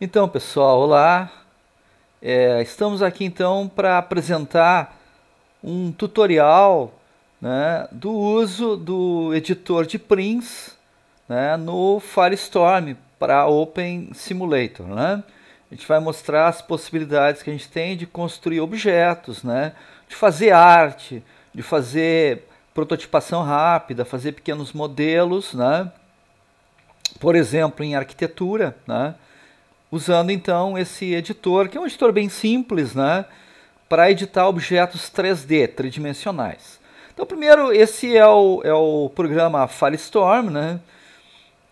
Então, pessoal, olá. É, estamos aqui então para apresentar um tutorial né, do uso do editor de prints né, no Firestorm para Open Simulator. Né? A gente vai mostrar as possibilidades que a gente tem de construir objetos, né, de fazer arte, de fazer prototipação rápida, fazer pequenos modelos, né? por exemplo, em arquitetura. Né? usando então esse editor, que é um editor bem simples, né, para editar objetos 3D, tridimensionais. Então, primeiro, esse é o, é o programa Firestorm, né,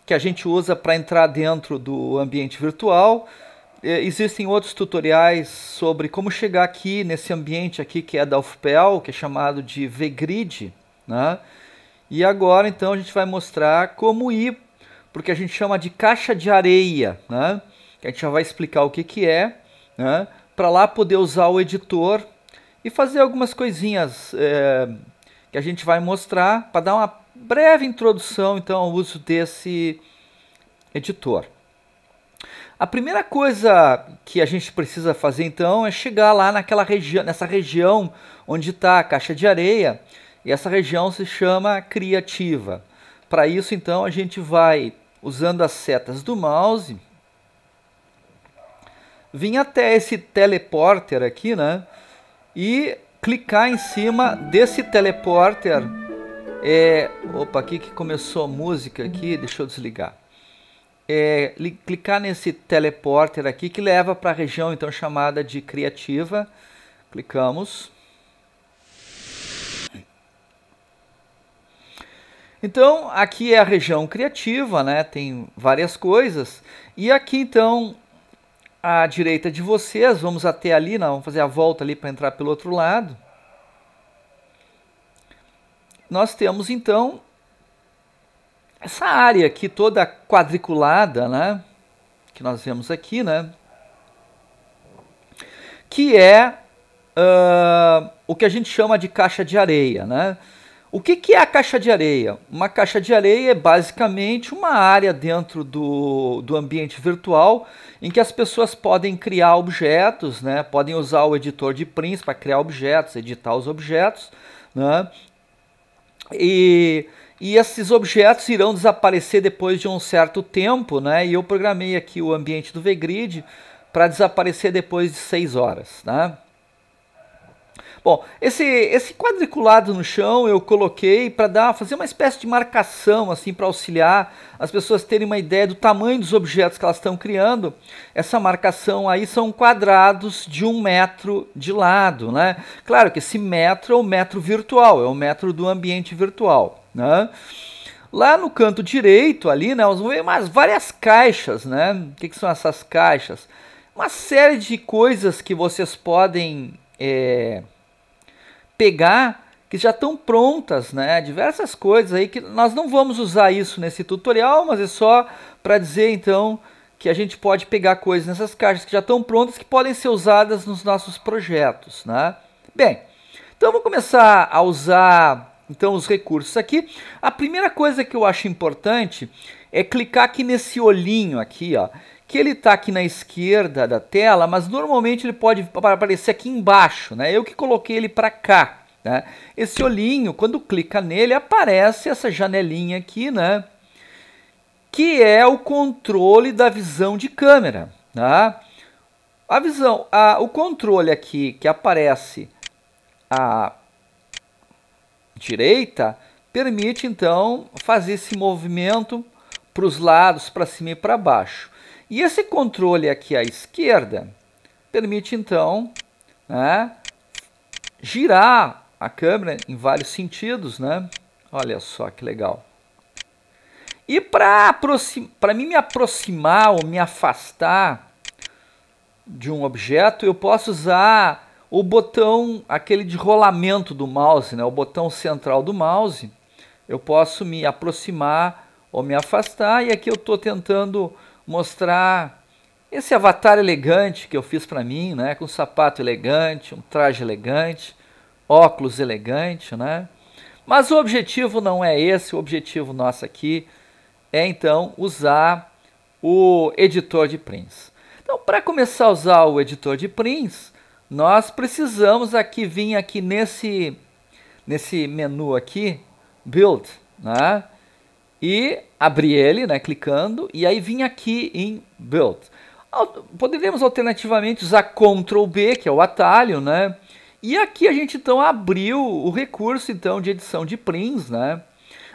que a gente usa para entrar dentro do ambiente virtual. É, existem outros tutoriais sobre como chegar aqui nesse ambiente aqui que é da UFPEL, que é chamado de VGrid, né? E agora então a gente vai mostrar como ir, porque a gente chama de caixa de areia, né? que a gente já vai explicar o que, que é, né? para lá poder usar o editor e fazer algumas coisinhas é, que a gente vai mostrar para dar uma breve introdução então ao uso desse editor. A primeira coisa que a gente precisa fazer então é chegar lá naquela região, nessa região onde está a caixa de areia, e essa região se chama criativa. Para isso então a gente vai usando as setas do mouse vir até esse teleporter aqui, né? E clicar em cima desse teleporter. É, opa, aqui que começou a música aqui, deixa eu desligar. É, clicar nesse teleporter aqui que leva para a região então chamada de criativa. Clicamos. Então, aqui é a região criativa, né? Tem várias coisas. E aqui então à direita de vocês, vamos até ali, não, vamos fazer a volta ali para entrar pelo outro lado. Nós temos então essa área aqui toda quadriculada, né? Que nós vemos aqui, né? Que é uh, o que a gente chama de caixa de areia, né? O que, que é a caixa de areia? Uma caixa de areia é basicamente uma área dentro do, do ambiente virtual em que as pessoas podem criar objetos, né? podem usar o editor de prints para criar objetos, editar os objetos. Né? E, e esses objetos irão desaparecer depois de um certo tempo. Né? E eu programei aqui o ambiente do VGrid para desaparecer depois de 6 horas. Né? Bom, esse, esse quadriculado no chão eu coloquei para dar fazer uma espécie de marcação assim para auxiliar as pessoas terem uma ideia do tamanho dos objetos que elas estão criando. Essa marcação aí são quadrados de um metro de lado, né? Claro que esse metro é o metro virtual, é o metro do ambiente virtual, né? Lá no canto direito ali, né, vamos ver mais várias caixas, né? O que, que são essas caixas? Uma série de coisas que vocês podem é pegar que já estão prontas, né? Diversas coisas aí que nós não vamos usar isso nesse tutorial, mas é só para dizer então que a gente pode pegar coisas nessas caixas que já estão prontas que podem ser usadas nos nossos projetos, né? Bem, então vou começar a usar então os recursos aqui. A primeira coisa que eu acho importante é clicar aqui nesse olhinho aqui, ó, que ele está aqui na esquerda da tela, mas normalmente ele pode aparecer aqui embaixo, né? Eu que coloquei ele para cá, né? Esse olhinho, quando clica nele, aparece essa janelinha aqui, né? Que é o controle da visão de câmera, tá? A visão, a, o controle aqui que aparece à direita permite então fazer esse movimento para os lados, para cima e para baixo. E esse controle aqui à esquerda permite então né, girar a câmera em vários sentidos, né? Olha só que legal. E para mim me aproximar ou me afastar de um objeto, eu posso usar o botão, aquele de rolamento do mouse, né? o botão central do mouse. Eu posso me aproximar ou me afastar. E aqui eu estou tentando mostrar esse avatar elegante que eu fiz para mim, né? Com um sapato elegante, um traje elegante, óculos elegante, né? Mas o objetivo não é esse, o objetivo nosso aqui é então usar o editor de prints. Então, para começar a usar o editor de prints, nós precisamos aqui vir aqui nesse nesse menu aqui, build, né? e abri ele, né, clicando, e aí vim aqui em Build. Poderíamos alternativamente usar Ctrl B, que é o atalho, né? E aqui a gente então abriu o recurso então de edição de prints, né?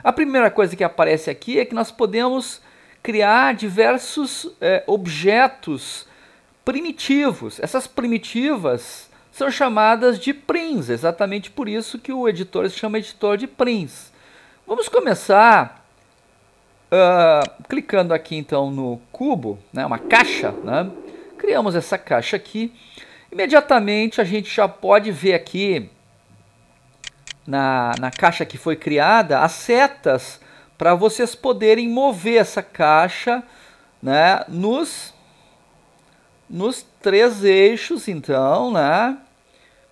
A primeira coisa que aparece aqui é que nós podemos criar diversos é, objetos primitivos. Essas primitivas são chamadas de prints, exatamente por isso que o editor se chama editor de prints. Vamos começar Uh, clicando aqui então no cubo, né, uma caixa, né, criamos essa caixa aqui. Imediatamente a gente já pode ver aqui na, na caixa que foi criada as setas para vocês poderem mover essa caixa né, nos, nos três eixos, então, né?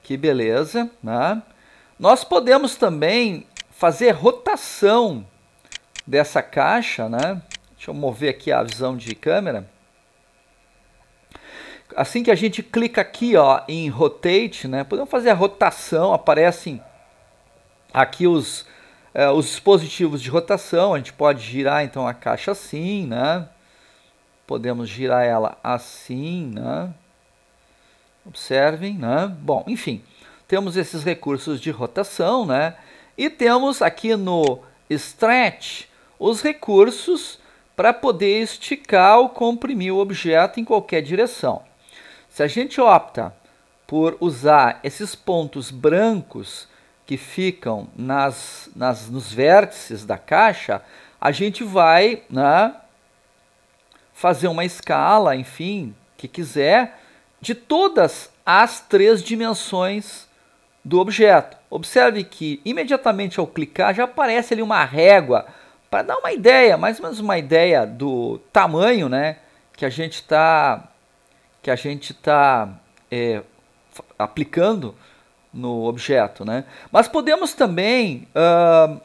Que beleza, né? Nós podemos também fazer rotação dessa caixa, né? Deixa eu mover aqui a visão de câmera. Assim que a gente clica aqui ó, em Rotate, né? podemos fazer a rotação, aparecem aqui os, é, os dispositivos de rotação. A gente pode girar então a caixa assim, né? Podemos girar ela assim, né? Observem, né? Bom, enfim, temos esses recursos de rotação, né? E temos aqui no Stretch os recursos para poder esticar ou comprimir o objeto em qualquer direção. Se a gente opta por usar esses pontos brancos que ficam nas, nas, nos vértices da caixa, a gente vai né, fazer uma escala, enfim, que quiser, de todas as três dimensões do objeto. Observe que imediatamente ao clicar já aparece ali uma régua para dar uma ideia, mais ou menos uma ideia do tamanho, né, que a gente está que a gente tá é, aplicando no objeto, né? Mas podemos também uh,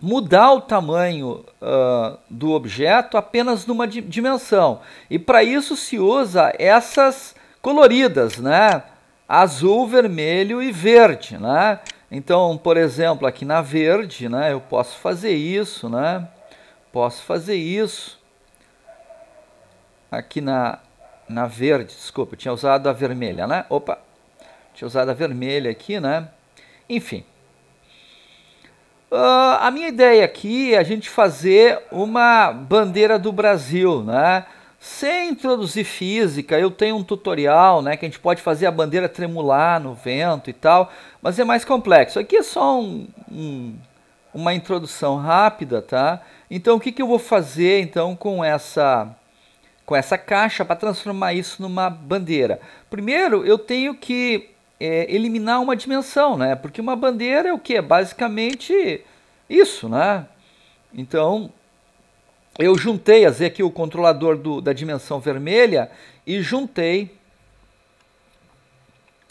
mudar o tamanho uh, do objeto apenas numa di dimensão. E para isso se usa essas coloridas, né? Azul, vermelho e verde, né? Então, por exemplo, aqui na verde, né, eu posso fazer isso, né? Posso fazer isso. Aqui na, na verde, desculpa, eu tinha usado a vermelha, né? Opa, tinha usado a vermelha aqui, né? Enfim. Uh, a minha ideia aqui é a gente fazer uma bandeira do Brasil, né? Sem introduzir física, eu tenho um tutorial, né, que a gente pode fazer a bandeira tremular no vento e tal, mas é mais complexo. Aqui é só um, um, uma introdução rápida, tá? Então o que, que eu vou fazer então com essa com essa caixa para transformar isso numa bandeira? Primeiro, eu tenho que é, eliminar uma dimensão, né? Porque uma bandeira é o que? É basicamente isso, né? Então, eu juntei, a aqui o controlador do, da dimensão vermelha e juntei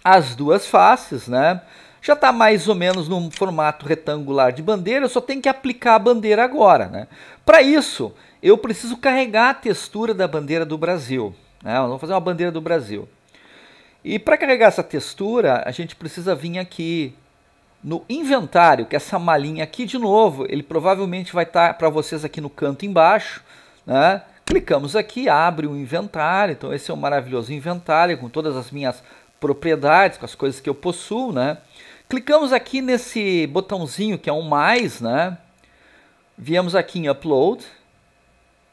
as duas faces, né? Já está mais ou menos num formato retangular de bandeira, eu só tenho que aplicar a bandeira agora, né? Para isso, eu preciso carregar a textura da bandeira do Brasil, né? Vamos fazer uma bandeira do Brasil. E para carregar essa textura, a gente precisa vir aqui no inventário, que é essa malinha aqui de novo, ele provavelmente vai estar tá para vocês aqui no canto embaixo, né? Clicamos aqui, abre o inventário, então esse é um maravilhoso inventário com todas as minhas propriedades, com as coisas que eu possuo, né? Clicamos aqui nesse botãozinho que é um mais, né? Viemos aqui em Upload,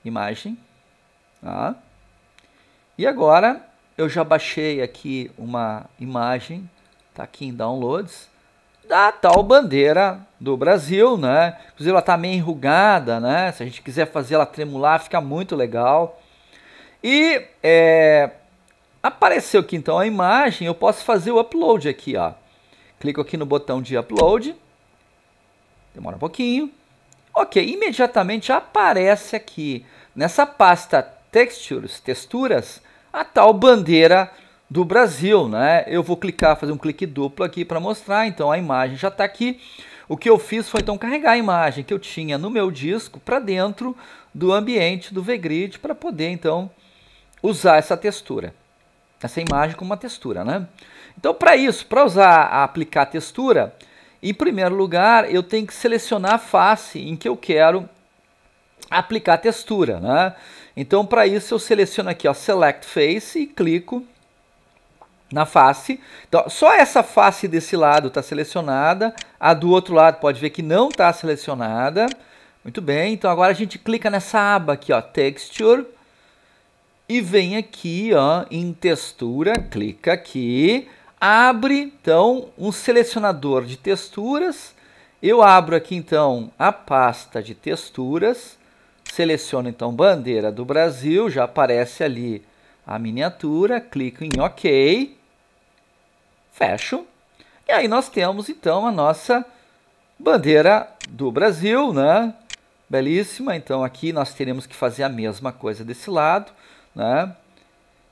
imagem, tá? E agora eu já baixei aqui uma imagem, tá aqui em Downloads, da tal bandeira do Brasil, né? Inclusive ela está meio enrugada, né? Se a gente quiser fazer ela tremular, fica muito legal. E é, apareceu aqui então a imagem, eu posso fazer o upload aqui, ó. Clico aqui no botão de upload. Demora um pouquinho. Ok, imediatamente aparece aqui nessa pasta textures, texturas, a tal bandeira do Brasil, né? Eu vou clicar, fazer um clique duplo aqui para mostrar, então a imagem já está aqui. O que eu fiz foi então carregar a imagem que eu tinha no meu disco para dentro do ambiente do VGrid para poder então usar essa textura, essa imagem como uma textura, né? Então para isso, para usar a aplicar textura, em primeiro lugar eu tenho que selecionar a face em que eu quero aplicar textura, né? Então para isso eu seleciono aqui, ó, Select Face e clico na face. Então, só essa face desse lado está selecionada, a do outro lado pode ver que não está selecionada. Muito bem, então agora a gente clica nessa aba aqui, ó, Texture, e vem aqui ó, em Textura, clica aqui, abre então um selecionador de texturas, eu abro aqui então a pasta de texturas, seleciono então bandeira do Brasil, já aparece ali a miniatura, clico em OK, fecho. E aí nós temos então a nossa bandeira do Brasil, né? Belíssima. Então aqui nós teremos que fazer a mesma coisa desse lado, né?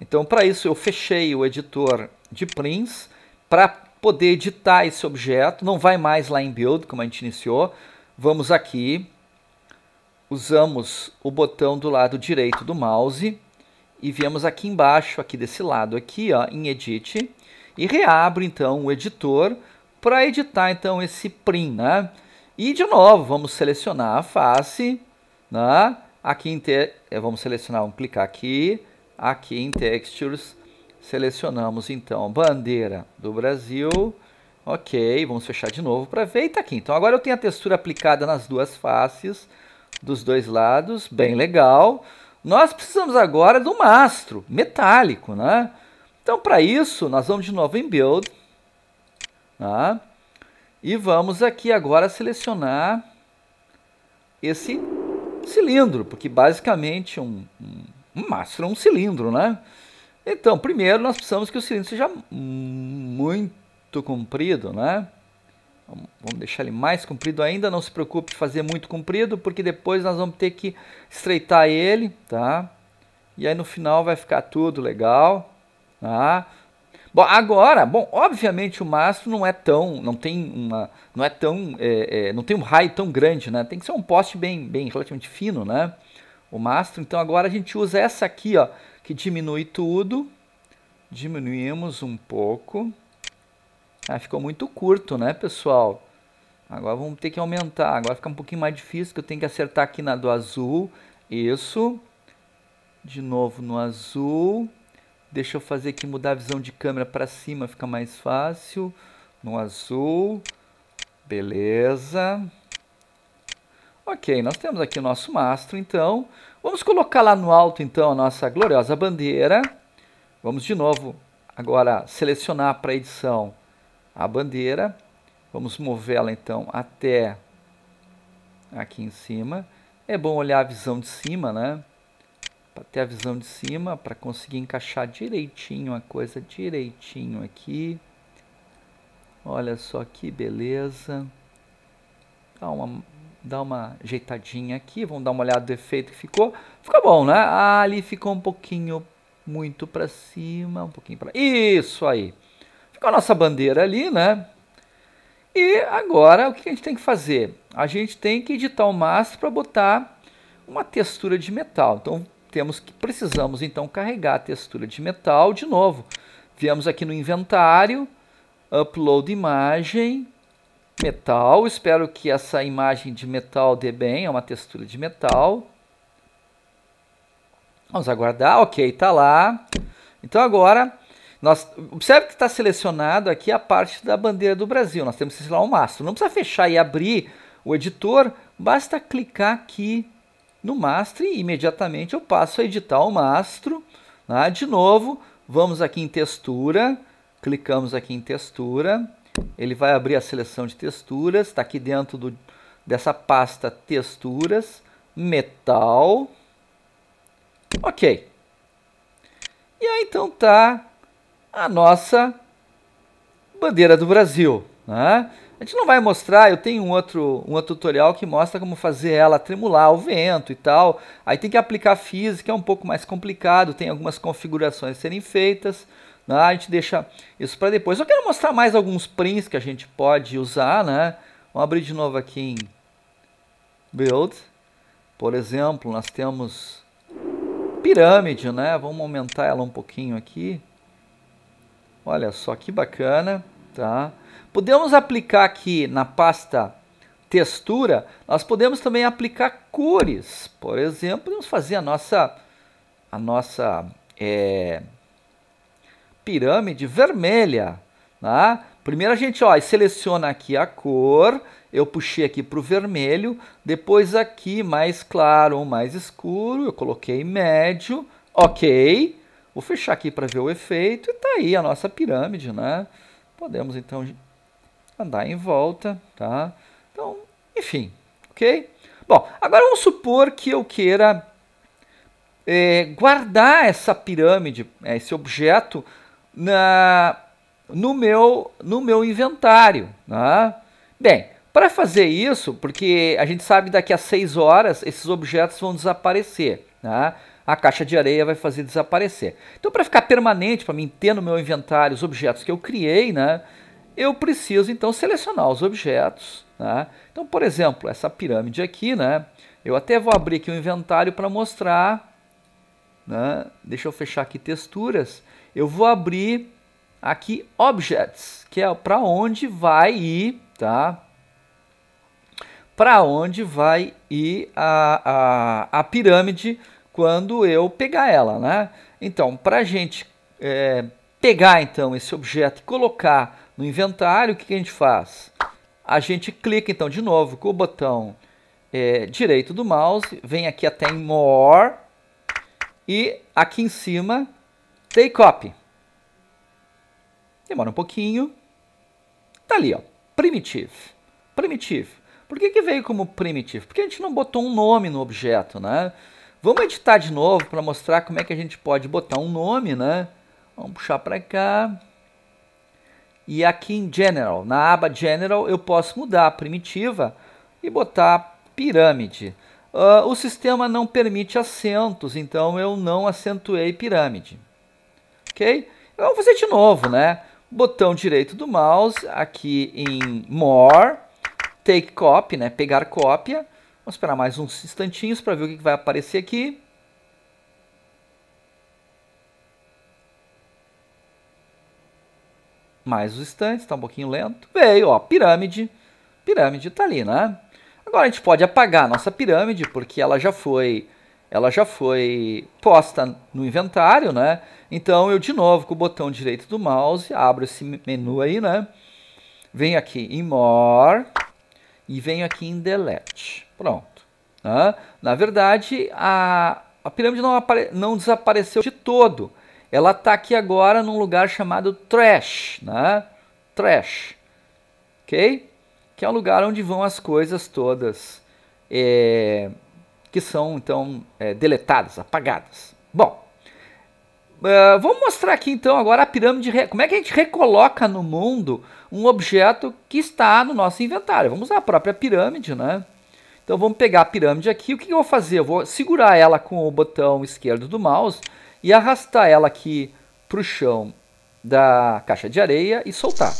Então para isso eu fechei o editor de prints para poder editar esse objeto. Não vai mais lá em build como a gente iniciou. Vamos aqui, usamos o botão do lado direito do mouse e viemos aqui embaixo, aqui desse lado aqui, ó, em Edit, e reabro então o editor para editar então esse print, né? E de novo, vamos selecionar a face, né? Aqui em te... Eh, vamos selecionar, vamos clicar aqui, aqui em Textures, selecionamos então bandeira do Brasil, ok, vamos fechar de novo para ver, e tá aqui. Então agora eu tenho a textura aplicada nas duas faces, dos dois lados, bem legal, nós precisamos agora de um mastro metálico, né? Então, para isso, nós vamos de novo em Build. Né? E vamos aqui agora selecionar esse cilindro, porque basicamente um, um, um mastro é um cilindro, né? Então, primeiro nós precisamos que o cilindro seja muito comprido, né? Vamos deixar ele mais comprido ainda, não se preocupe de fazer muito comprido, porque depois nós vamos ter que estreitar ele, tá? E aí no final vai ficar tudo legal, tá? Bom, agora, bom, obviamente o mastro não é tão, não tem uma, não é tão, é, é, não tem um raio tão grande, né? Tem que ser um poste bem, bem relativamente fino, né? O mastro, então agora a gente usa essa aqui, ó, que diminui tudo. Diminuímos um pouco, ah, ficou muito curto, né, pessoal? Agora vamos ter que aumentar. Agora fica um pouquinho mais difícil, que eu tenho que acertar aqui na do azul. Isso. De novo no azul. Deixa eu fazer aqui, mudar a visão de câmera para cima, fica mais fácil. No azul. Beleza. Ok, nós temos aqui o nosso mastro, então. Vamos colocar lá no alto, então, a nossa gloriosa bandeira. Vamos de novo agora selecionar para edição a bandeira. Vamos movê-la então até aqui em cima. É bom olhar a visão de cima, né? Para ter a visão de cima, para conseguir encaixar direitinho a coisa, direitinho aqui. Olha só que beleza. Dá uma, dá uma ajeitadinha aqui, vamos dar uma olhada do efeito que ficou. Ficou bom, né? Ah, ali ficou um pouquinho muito para cima, um pouquinho para... Isso aí! com a nossa bandeira ali, né? E agora o que a gente tem que fazer? A gente tem que editar o mastro para botar uma textura de metal. Então temos que precisamos então carregar a textura de metal de novo. Viemos aqui no inventário, upload imagem, metal. Espero que essa imagem de metal dê bem, é uma textura de metal. Vamos aguardar, ok, está lá. Então agora nós, observe que está selecionado aqui a parte da bandeira do Brasil. Nós temos que selecionar o mastro. Não precisa fechar e abrir o editor. Basta clicar aqui no mastro e imediatamente eu passo a editar o mastro. Né? De novo, vamos aqui em textura. Clicamos aqui em textura. Ele vai abrir a seleção de texturas. Está aqui dentro do, dessa pasta texturas. Metal. Ok. E aí então tá a nossa bandeira do Brasil. Né? A gente não vai mostrar, eu tenho um outro, um outro tutorial que mostra como fazer ela tremular ao vento e tal. Aí tem que aplicar física, é um pouco mais complicado, tem algumas configurações serem feitas. Né? A gente deixa isso para depois. Eu quero mostrar mais alguns prints que a gente pode usar. Né? Vamos abrir de novo aqui em Build. Por exemplo, nós temos pirâmide, né? Vamos aumentar ela um pouquinho aqui. Olha só que bacana, tá? Podemos aplicar aqui na pasta textura, nós podemos também aplicar cores. Por exemplo, podemos fazer a nossa, a nossa é, pirâmide vermelha. Tá? Primeiro a gente ó, seleciona aqui a cor, eu puxei aqui para o vermelho, depois aqui mais claro ou mais escuro, eu coloquei médio, ok. Vou fechar aqui para ver o efeito e tá aí a nossa pirâmide, né? Podemos então andar em volta, tá? Então, enfim, ok? Bom, agora vamos supor que eu queira é, guardar essa pirâmide, é, esse objeto, na, no, meu, no meu inventário. Né? Bem, para fazer isso, porque a gente sabe que daqui a seis horas esses objetos vão desaparecer. Né? a caixa de areia vai fazer desaparecer. Então, para ficar permanente, para mim ter no meu inventário os objetos que eu criei, né, eu preciso então selecionar os objetos. Né? Então, por exemplo, essa pirâmide aqui, né, eu até vou abrir aqui o inventário para mostrar. Né, deixa eu fechar aqui texturas. Eu vou abrir aqui objects, que é para onde vai ir, tá? Para onde vai ir a, a, a pirâmide quando eu pegar ela, né? Então, para a gente é, pegar então esse objeto e colocar no inventário, o que, que, a gente faz? A gente clica então de novo com o botão é, direito do mouse, vem aqui até em More e aqui em cima Take Copy. Demora um pouquinho. Tá ali, ó, Primitive. Primitive. Por que, que veio como Primitive? Porque a gente não botou um nome no objeto, né? Vamos editar de novo para mostrar como é que a gente pode botar um nome, né? Vamos puxar para cá. E aqui em General, na aba General, eu posso mudar a primitiva e botar pirâmide. Uh, o sistema não permite acentos, então eu não acentuei pirâmide. Ok? Então, eu vou fazer de novo, né? Botão direito do mouse, aqui em More, Take Copy, né? Pegar cópia. Vamos esperar mais uns instantinhos para ver o que vai aparecer aqui. Mais os instantes, está um pouquinho lento. Veio, ó, pirâmide. Pirâmide está ali, né? Agora a gente pode apagar a nossa pirâmide, porque ela já foi ela já foi posta no inventário, né? Então eu de novo com o botão direito do mouse abro esse menu aí, né? Venho aqui em More e venho aqui em Delete. Pronto. Ah, na verdade, a, a pirâmide não, não, desapareceu de todo. Ela está aqui agora num lugar chamado Trash. Né? Trash. Ok? Que é o lugar onde vão as coisas todas é, que são então é, deletadas, apagadas. Bom, uh, vamos mostrar aqui então agora a pirâmide. Como é que a gente recoloca no mundo um objeto que está no nosso inventário? Vamos usar a própria pirâmide, né? Então vamos pegar a pirâmide aqui. O que eu vou fazer? Eu vou segurar ela com o botão esquerdo do mouse e arrastar ela aqui para o chão da caixa de areia e soltar.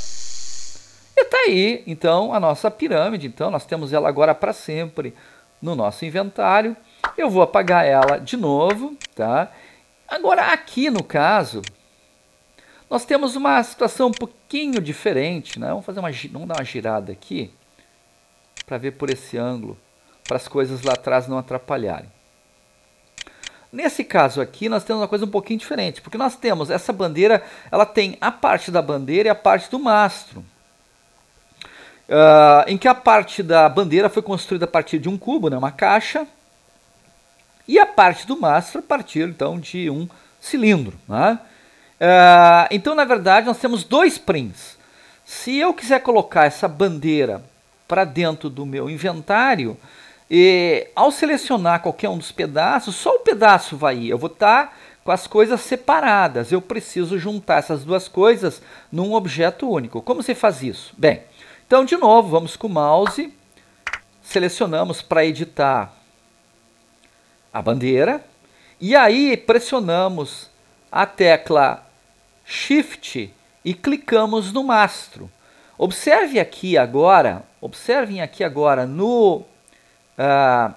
E tá aí, então, a nossa pirâmide. Então nós temos ela agora para sempre no nosso inventário. Eu vou apagar ela de novo, tá? Agora aqui no caso, nós temos uma situação um pouquinho diferente, né? Vamos fazer uma, vamos dar uma girada aqui para ver por esse ângulo para as coisas lá atrás não atrapalharem. Nesse caso aqui, nós temos uma coisa um pouquinho diferente, porque nós temos essa bandeira, ela tem a parte da bandeira e a parte do mastro. Uh, em que a parte da bandeira foi construída a partir de um cubo, né, uma caixa, e a parte do mastro a partir então de um cilindro. Né? Uh, então, na verdade, nós temos dois prints. Se eu quiser colocar essa bandeira para dentro do meu inventário, e ao selecionar qualquer um dos pedaços, só o pedaço vai ir. Eu vou estar tá com as coisas separadas. Eu preciso juntar essas duas coisas num objeto único. Como se faz isso? Bem, então de novo, vamos com o mouse. Selecionamos para editar a bandeira. E aí pressionamos a tecla Shift e clicamos no mastro. Observe aqui agora, observem aqui agora no ah,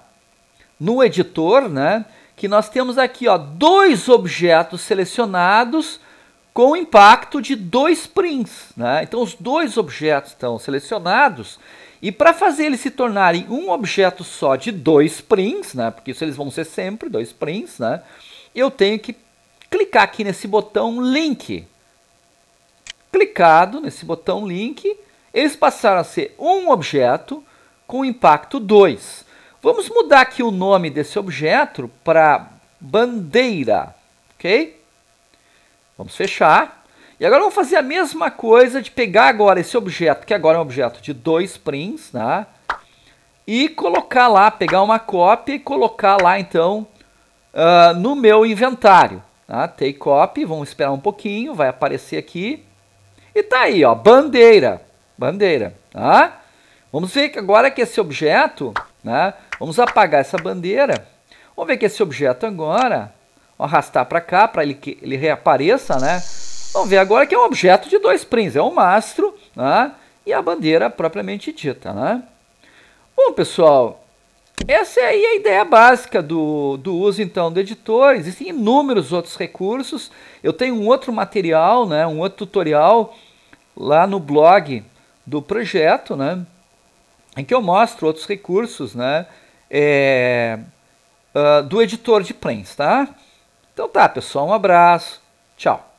no editor, né, que nós temos aqui ó, dois objetos selecionados com impacto de dois prints. Né? Então, os dois objetos estão selecionados. E para fazer eles se tornarem um objeto só de dois prints, né? porque isso eles vão ser sempre dois prints, né? eu tenho que clicar aqui nesse botão link. Clicado nesse botão link, eles passaram a ser um objeto com impacto 2. Vamos mudar aqui o nome desse objeto para bandeira, ok? Vamos fechar. E agora vamos fazer a mesma coisa de pegar agora esse objeto, que agora é um objeto de dois prints, né? E colocar lá, pegar uma cópia e colocar lá então uh, no meu inventário. Tá? Take copy, vamos esperar um pouquinho, vai aparecer aqui. E tá aí, ó, bandeira, bandeira, tá? Vamos ver que agora que esse objeto, né, Vamos apagar essa bandeira. Vamos ver que esse objeto agora, vou arrastar para cá para ele ele reapareça, né? Vamos ver agora que é um objeto de dois prints, é um mastro, né? E a bandeira propriamente dita, né? Bom, pessoal, essa é a ideia básica do, do uso então do editor. Existem inúmeros outros recursos. Eu tenho um outro material, né, um outro tutorial lá no blog do projeto, né, em que eu mostro outros recursos, né, é, uh, do editor de Prens, tá? Então tá, pessoal, um abraço, tchau.